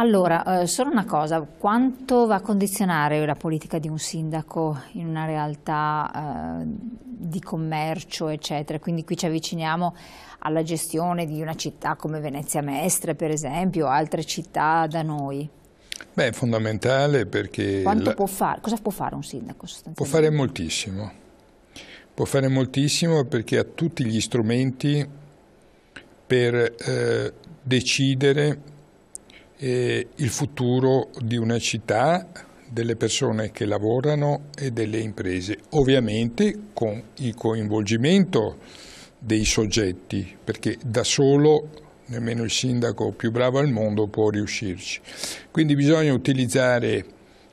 Allora, eh, solo una cosa, quanto va a condizionare la politica di un sindaco in una realtà eh, di commercio, eccetera? Quindi qui ci avviciniamo alla gestione di una città come Venezia Mestre, per esempio, o altre città da noi. Beh, è fondamentale perché... La... Può far... Cosa può fare un sindaco Può fare moltissimo. Può fare moltissimo perché ha tutti gli strumenti per eh, decidere eh, il futuro di una città, delle persone che lavorano e delle imprese, ovviamente con il coinvolgimento dei soggetti, perché da solo nemmeno il sindaco più bravo al mondo può riuscirci. Quindi bisogna utilizzare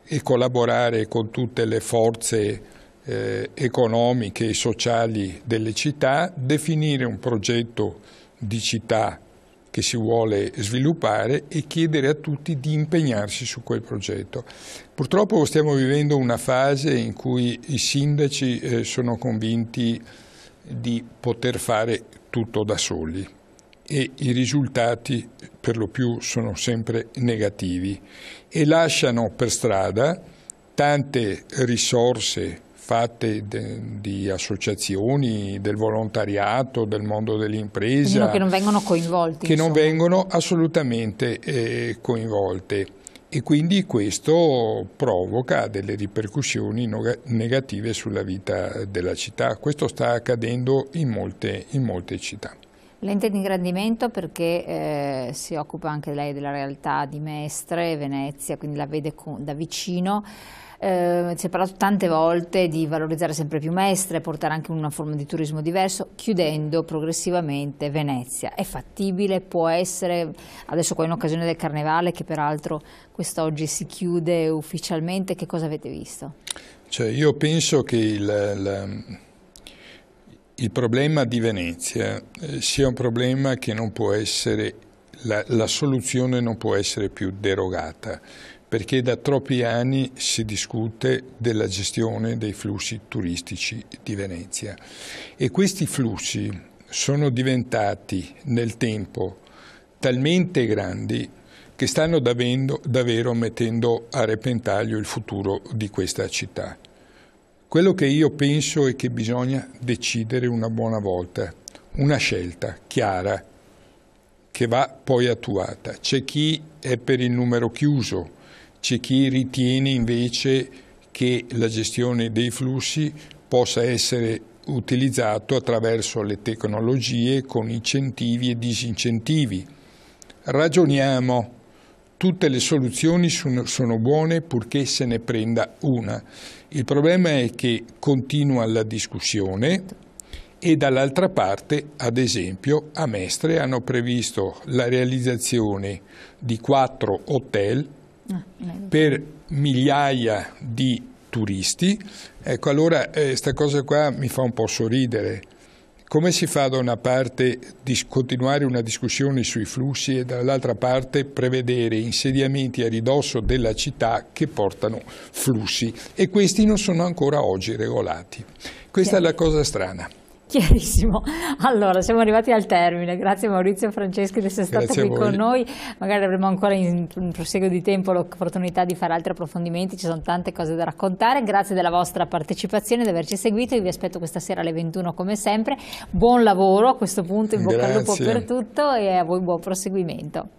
e collaborare con tutte le forze eh, economiche e sociali delle città, definire un progetto di città che si vuole sviluppare e chiedere a tutti di impegnarsi su quel progetto. Purtroppo stiamo vivendo una fase in cui i sindaci eh, sono convinti di poter fare tutto da soli e i risultati per lo più sono sempre negativi e lasciano per strada tante risorse fatte de, di associazioni, del volontariato, del mondo dell'impresa. Che non vengono coinvolti. Che insomma. non vengono assolutamente eh, coinvolte e quindi questo provoca delle ripercussioni negative sulla vita della città. Questo sta accadendo in molte, in molte città. L'ente di ingrandimento perché eh, si occupa anche lei della realtà di Mestre, Venezia, quindi la vede da vicino eh, si è parlato tante volte di valorizzare sempre più Mestre, portare anche una forma di turismo diverso, chiudendo progressivamente Venezia. È fattibile? Può essere? Adesso qua in occasione del Carnevale, che peraltro quest'oggi si chiude ufficialmente, che cosa avete visto? Cioè, io penso che il, la, il problema di Venezia eh, sia un problema che non può essere la, la, soluzione non può essere più derogata perché da troppi anni si discute della gestione dei flussi turistici di Venezia e questi flussi sono diventati nel tempo talmente grandi che stanno davendo, davvero mettendo a repentaglio il futuro di questa città. Quello che io penso è che bisogna decidere una buona volta, una scelta chiara che va poi attuata. C'è chi è per il numero chiuso, c'è chi ritiene invece che la gestione dei flussi possa essere utilizzato attraverso le tecnologie con incentivi e disincentivi. Ragioniamo, tutte le soluzioni sono buone purché se ne prenda una. Il problema è che continua la discussione e dall'altra parte, ad esempio, a Mestre hanno previsto la realizzazione di quattro hotel Ah, per migliaia di turisti, ecco allora questa eh, cosa qua mi fa un po' sorridere. Come si fa da una parte dis- continuare una discussione sui flussi e dall'altra parte prevedere insediamenti a ridosso della città che portano flussi e questi non sono ancora oggi regolati? Questa è la cosa strana. Chiarissimo. Allora, siamo arrivati al termine. Grazie Maurizio Franceschi di essere stato qui con noi. Magari avremo ancora in, in proseguo di tempo l'opportunità di fare altri approfondimenti, ci sono tante cose da raccontare. Grazie della vostra partecipazione, di averci seguito. Io vi aspetto questa sera alle 21 come sempre. Buon lavoro a questo punto, in bocca al lupo per tutto e a voi buon proseguimento.